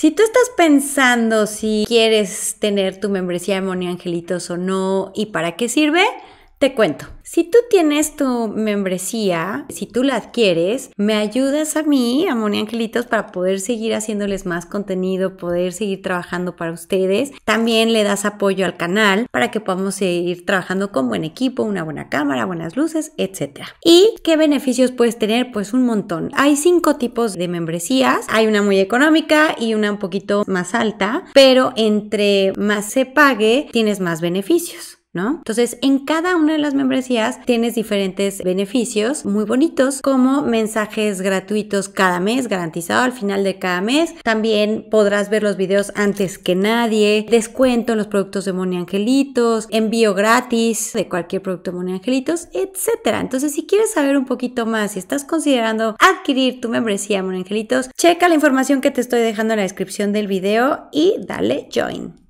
Si tú estás pensando si quieres tener tu membresía de Moni Angelitos o no y para qué sirve, te cuento. Si tú tienes tu membresía, si tú la adquieres, me ayudas a mí, a Moni Angelitos, para poder seguir haciéndoles más contenido, poder seguir trabajando para ustedes. También le das apoyo al canal para que podamos seguir trabajando con buen equipo, una buena cámara, buenas luces, etc. ¿Y qué beneficios puedes tener? Pues un montón. Hay cinco tipos de membresías. Hay una muy económica y una un poquito más alta, pero entre más se pague, tienes más beneficios. Entonces, en cada una de las membresías tienes diferentes beneficios muy bonitos, como mensajes gratuitos cada mes, garantizado al final de cada mes. También podrás ver los videos antes que nadie, descuento en los productos de Moni Angelitos, envío gratis de cualquier producto de Money Angelitos, etc. Entonces, si quieres saber un poquito más, si estás considerando adquirir tu membresía de Angelitos, checa la información que te estoy dejando en la descripción del video y dale join.